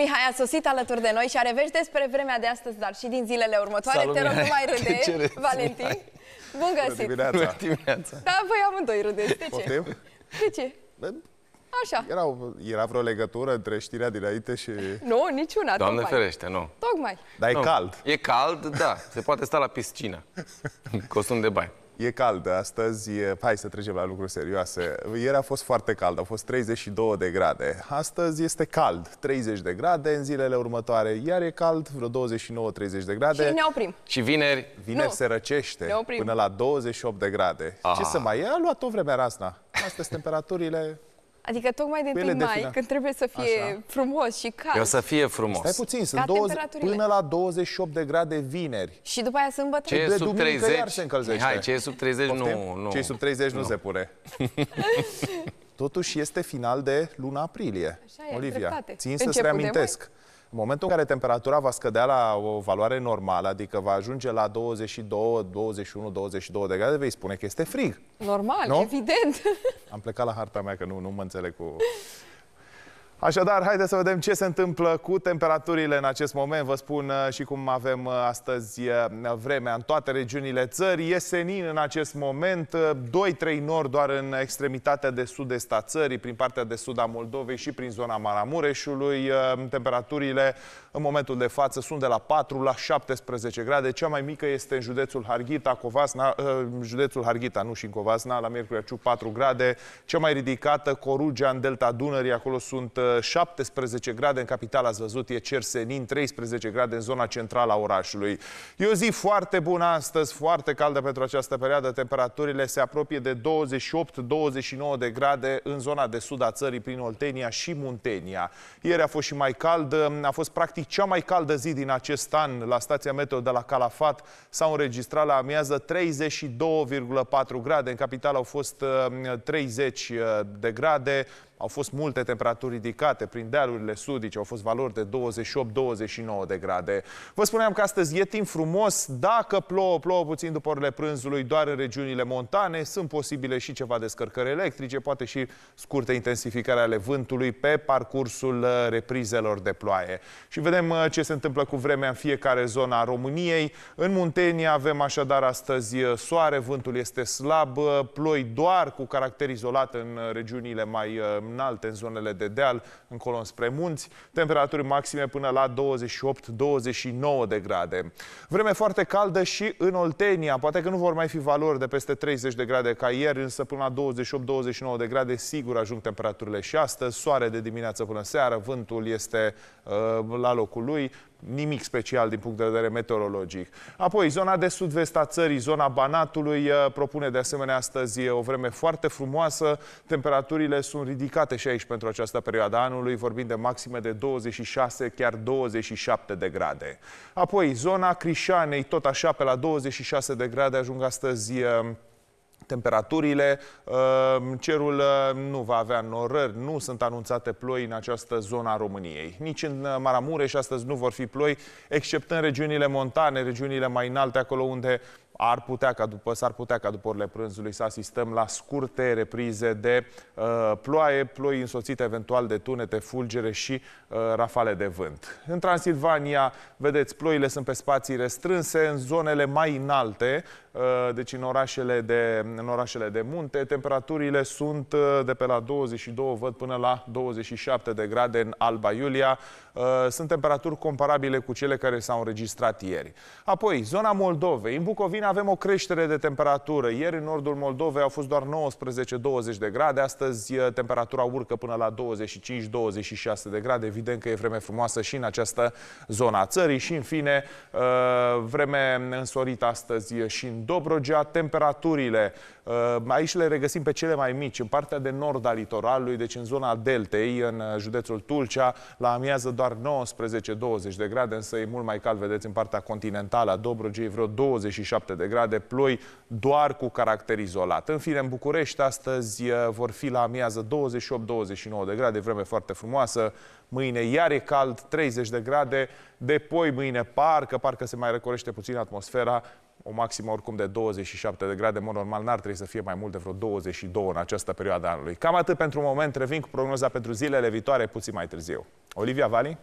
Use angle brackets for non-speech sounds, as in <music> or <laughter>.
Mihai a sosit alături de noi și are vești despre vremea de astăzi, dar și din zilele următoare. Salut, Te rog, mai râde, <laughs> Valentin. Mihai. Bun găsit! Bună dimineața! dimineața. Da, voi amândoi râdeți. De ce? Poftim? De ce? Așa. Era, era vreo legătură între știrea dinainte și... Nu, niciuna. Doamne tocmai. ferește, nu. Tocmai. Dar e nu. cald. E cald, da. Se poate sta la piscină. Costum de baie. E caldă astăzi, hai să trecem la lucruri serioase. Ieri a fost foarte cald, au fost 32 de grade. Astăzi este cald, 30 de grade în zilele următoare. Iar e cald, vreo 29-30 de grade. Și ne oprim. Și vineri? Vineri nu. se răcește până la 28 de grade. Aha. Ce să mai e? A luat o vreme razna. Astăzi temperaturile Adică tocmai de 1 mai, când trebuie să fie Așa. frumos și cald. O să fie frumos. Stai puțin, sunt 20, până la 28 de grade vineri. Și după aia bătrâni. Ce e sub 30? se încălzește. Hai, ce e sub 30 nu, nu. Ce e sub 30 nu, nu se pune. <laughs> Totuși este final de luna aprilie. Așa e, Olivia, dreptate. țin să-ți reamintesc. Mai? În momentul în care temperatura va scădea la o valoare normală, adică va ajunge la 22, 21, 22 de grade, vei spune că este frig. Normal, nu? evident. Am plecat la harta mea, că nu, nu mă înțeleg cu Așadar, haideți să vedem ce se întâmplă cu temperaturile în acest moment. Vă spun uh, și cum avem uh, astăzi uh, vremea în toate regiunile țării. E senin în acest moment, 2-3 nori doar în extremitatea de sud-est a țării, prin partea de sud a Moldovei și prin zona Maramureșului. Temperaturile în momentul de față sunt de la 4 la 17 grade. Cea mai mică este în județul Harghita, Covasna, județul Harghita, nu și în Covasna, la Miercurea Ciu 4 grade. Cea mai ridicată, Corugea, în delta Dunării, acolo sunt 17 grade în capitala, ați văzut, e cer senin, 13 grade în zona centrală a orașului. E o zi foarte bună astăzi, foarte caldă pentru această perioadă. Temperaturile se apropie de 28-29 de grade în zona de sud a țării, prin Oltenia și Muntenia. Ieri a fost și mai caldă, a fost practic cea mai caldă zi din acest an la stația meteo de la Calafat. S-au înregistrat la amiază 32,4 grade, în capital au fost 30 uh, uh, de grade, au fost multe temperaturi ridicate prin dealurile sudice, au fost valori de 28-29 de grade. Vă spuneam că astăzi e timp frumos, dacă plouă, plouă puțin după orele prânzului, doar în regiunile montane, sunt posibile și ceva descărcări electrice, poate și scurte intensificare ale vântului pe parcursul uh, reprizelor de ploaie. Și vedem uh, ce se întâmplă cu vremea în fiecare zonă a României. În Muntenia avem așadar astăzi uh, soare, vântul este slab, ploi doar cu caracter izolat în regiunile mai înalte în zonele de deal, încolo spre munți, temperaturi maxime până la 28-29 de grade. Vreme foarte caldă și în Oltenia, poate că nu vor mai fi valori de peste 30 de grade ca ieri, însă până la 28-29 de grade sigur ajung temperaturile și astăzi, soare de dimineață până seară, vântul este uh, la locul lui, nimic special din punct de vedere meteorologic. Apoi, zona de sud-vest a țării, zona Banatului, uh, propune de asemenea astăzi uh, o vreme foarte frumoasă. Temperaturile sunt ridicate și aici pentru această perioadă anului, vorbind de maxime de 26, chiar 27 de grade. Apoi, zona Crișanei, tot așa, pe la 26 de grade ajung astăzi uh, temperaturile, uh, cerul uh, nu va avea norări, nu sunt anunțate ploi în această zonă a României. Nici în uh, Maramureș astăzi nu vor fi ploi, except în regiunile montane, regiunile mai înalte, acolo unde ar putea ca după, s-ar putea ca după orele prânzului să asistăm la scurte reprize de uh, ploaie, ploi însoțite eventual de tunete, fulgere și uh, rafale de vânt. În Transilvania, vedeți, ploile sunt pe spații restrânse, în zonele mai înalte, uh, deci în orașele, de, în orașele de munte, temperaturile sunt uh, de pe la 22, văd, până la 27 de grade în Alba Iulia. Uh, sunt temperaturi comparabile cu cele care s-au înregistrat ieri. Apoi, zona Moldovei, în Bucovina avem o creștere de temperatură. Ieri în nordul Moldovei au fost doar 19-20 de grade, astăzi eh, temperatura urcă până la 25-26 de grade. Evident că e vreme frumoasă și în această zona a țării și în fine eh, vreme însorită astăzi și în Dobrogea. Temperaturile eh, aici le regăsim pe cele mai mici, în partea de nord a litoralului, deci în zona deltei, în județul Tulcea, la amiază doar 19-20 de grade, însă e mult mai cald, vedeți, în partea continentală a Dobrogei, vreo 27 de grade, ploi doar cu caracter izolat. În fine, în București astăzi eh, vor fi la amiază 28-29 de grade, vreme foarte frumoasă. Mâine iar e cald, 30 de grade, de mâine parcă, parcă se mai recorește puțin atmosfera, o maximă oricum de 27 de grade, mod normal n-ar trebui să fie mai mult de vreo 22 în această perioadă anului. Cam atât pentru moment, revin cu prognoza pentru zilele viitoare puțin mai târziu. Olivia Vali?